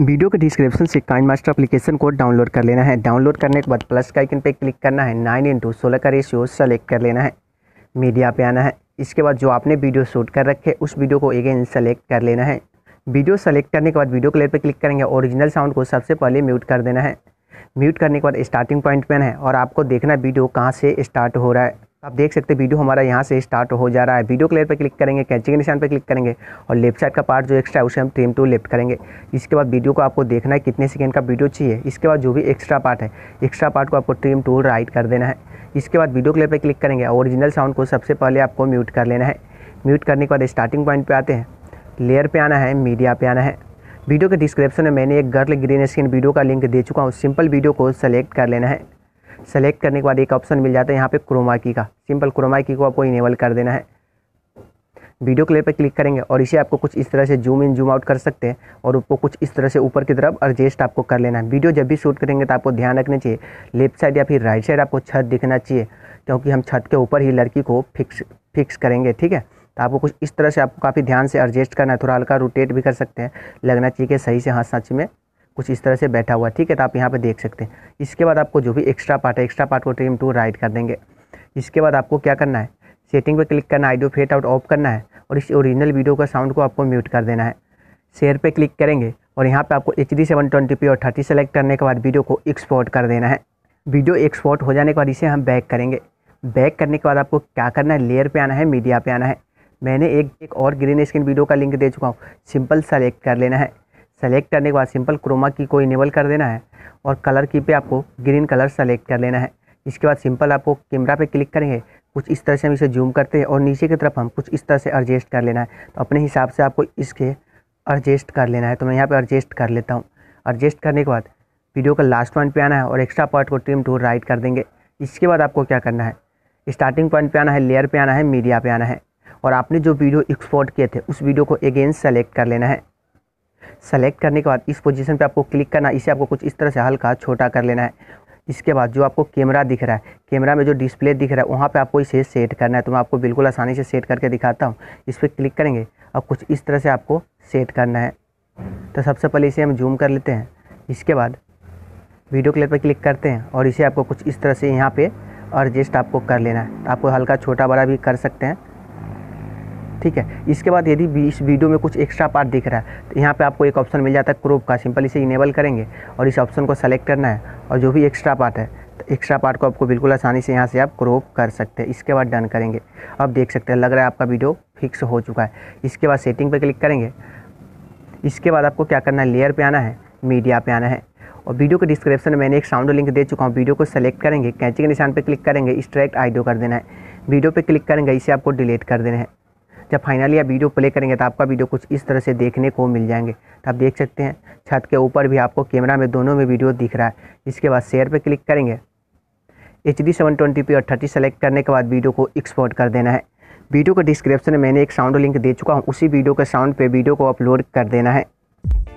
video के description से KineMaster application को डाउनलोड कर लेना है डाउनलोड करने के बाद प्लस का आइकन पे क्लिक करना है नाइन इंटू सोलह का रेशियो सेलेक्ट कर लेना है मीडिया पे आना है इसके बाद जो आपने वीडियो शूट कर रखे उस वीडियो को अगेन सेलेक्ट कर लेना है वीडियो सेलेक्ट करने के बाद वीडियो क्लियर पर क्लिक करेंगे ओरिजिनल साउंड को सबसे पहले म्यूट कर देना है म्यूट करने के बाद स्टार्टिंग पॉइंट पर आना है और आपको देखना वीडियो कहाँ से स्टार्ट हो रहा है आप देख सकते हैं वीडियो हमारा यहाँ से स्टार्ट हो जा रहा है वीडियो क्लियर पर क्लिक करेंगे कैचिंग के निशान पर क्लिक करेंगे और लेफ्ट साइड का पार्ट जो एक्स्ट्रा है उसे हम ट्रेम टू लेफ्ट करेंगे इसके बाद वीडियो को आपको देखना है कितने सेकेंड का वीडियो चाहिए इसके बाद जो भी एक्स्ट्रा पार्ट है एक्स्ट्रा पार्ट को आपको ट्रेम टू राइट कर देना है इसके बाद वीडियो क्लियर पर क्लिक करेंगे ओरिजिनल साउंड को सबसे पहले आपको म्यूट कर लेना है म्यूट करने के बाद स्टार्टिंग पॉइंट पर आते हैं लेयर पर आना है मीडिया पर आना है वीडियो के डिस्क्रिप्शन में मैंने एक गर्ल ग्रीन स्क्रीन वीडियो का लिंक दे चुका हूँ सिंपल वीडियो को सेलेक्ट कर लेना है सेलेक्ट करने के बाद एक ऑप्शन मिल जाता है यहाँ पे क्रोमा की का सिंपल क्रोमा की को आपको इनेबल कर देना है वीडियो क्लिप पर क्लिक करेंगे और इसे आपको कुछ इस तरह से जूम इन जूम आउट कर सकते हैं और उसको कुछ इस तरह से ऊपर की तरफ एडजस्ट आपको कर लेना है वीडियो जब भी शूट करेंगे तो आपको ध्यान रखना चाहिए लेफ्ट साइड या फिर राइट साइड आपको छत दिखना चाहिए क्योंकि हम छत के ऊपर ही लड़की को फिक्स फिक्स करेंगे ठीक है तो आपको कुछ इस तरह से आपको काफ़ी ध्यान से एडजस्ट करना है थोड़ा हल्का रोटेट भी कर सकते हैं लगना चाहिए कि सही से हाँ सच में कुछ इस तरह से बैठा हुआ ठीक है तो आप यहाँ पर देख सकते हैं इसके बाद आपको जो भी एक्स्ट्रा पार्ट है एक्स्ट्रा पार्ट को ट्रिम टू राइट कर देंगे इसके बाद आपको क्या करना है सेटिंग पर क्लिक करना है आइडियो फेट आउट ऑफ करना है और इस ओरिजिनल वीडियो का साउंड को आपको म्यूट कर देना है शेयर पे क्लिक करेंगे और यहाँ पे आपको H D seven twenty P और थर्टी सेलेक्ट करने के बाद वीडियो को एक्सपोर्ट कर देना है वीडियो एक्सपोर्ट हो जाने के बाद इसे हम बैक करेंगे बैक करने के बाद आपको क्या करना है लेयर पे आना है मीडिया पे आना है मैंने एक एक और ग्रीन स्क्रीन वीडियो का लिंक दे चुका हूँ सिंपल सेलेक्ट कर लेना है सेलेक्ट करने के बाद सिंपल क्रोमा की को इनेबल कर देना है और कलर की पे आपको ग्रीन कलर सेलेक्ट कर लेना है इसके बाद सिंपल आपको कैमरा पे क्लिक करेंगे कुछ इस तरह से हम इसे जूम करते हैं और नीचे की तरफ हम कुछ इस तरह से एडजस्ट कर लेना है तो अपने हिसाब से आपको इसके एडजस्ट कर लेना है तो मैं यहाँ पर एडजस्ट कर लेता हूँ एडजस्ट करने के बाद वीडियो का लास्ट पॉइंट पर आना है और एक्स्ट्रा पार्ट को ट्रिम टू राइट कर देंगे इसके बाद आपको क्या करना है स्टार्टिंग पॉइंट पर आना है लेयर पर आना है मीडिया पर आना है और आपने जो वीडियो एक्सपोर्ट किए थे उस वीडियो को अगेन सेलेक्ट कर लेना है सेलेक्ट करने के बाद इस पोजीशन पे आपको क्लिक करना इसे आपको कुछ इस तरह से हल्का छोटा कर लेना है इसके बाद जो आपको कैमरा दिख रहा है कैमरा में जो डिस्प्ले दिख रहा है वहाँ पे आपको इसे सेट करना है तो मैं आपको बिल्कुल आसानी से सेट करके दिखाता हूँ इस पर क्लिक करेंगे और कुछ इस तरह से आपको सेट करना है तो सबसे पहले इसे हम जूम कर लेते हैं इसके बाद वीडियो क्लिप पर क्लिक करते हैं और इसे आपको कुछ इस तरह से यहाँ पर एडजस्ट आपको कर लेना है आपको हल्का छोटा बड़ा भी कर सकते हैं ठीक है इसके बाद यदि इस वीडियो में कुछ एक्स्ट्रा पार्ट दिख रहा है तो यहाँ पे आपको एक ऑप्शन मिल जाता है क्रोप का सिंपल इसे इनेबल करेंगे और इस ऑप्शन को सेलेक्ट करना है और जो भी एक्स्ट्रा पार्ट है तो एक्स्ट्रा पार्ट को आपको बिल्कुल आसानी से यहाँ से आप क्रोप कर सकते हैं इसके बाद डन करेंगे अब देख सकते हैं लग रहा है आपका वीडियो फिक्स हो चुका है इसके बाद सेटिंग पर क्लिक करेंगे इसके बाद आपको क्या करना है लेयर पर आना है मीडिया पे आना है और वीडियो के डिस्क्रिप्शन में मैंने एक साउंड लिंक दे चुका हूँ वीडियो को सेलेक्ट करेंगे कैंची के निशान पर क्लिक करेंगे स्ट्रैक्ट आइडियो कर देना है वीडियो पे क्लिक करेंगे इसे आपको डिलीट कर देना है जब फाइनली आप वीडियो प्ले करेंगे तो आपका वीडियो कुछ इस तरह से देखने को मिल जाएंगे तो आप देख सकते हैं छत के ऊपर भी आपको कैमरा में दोनों में वीडियो दिख रहा है इसके बाद शेयर पर क्लिक करेंगे H D seven twenty P और थर्टी सेलेक्ट करने के बाद वीडियो को एक्सपोर्ट कर देना है वीडियो के डिस्क्रिप्शन में मैंने एक साउंड लिंक दे चुका हूँ उसी वीडियो के साउंड पर वीडियो को अपलोड कर देना है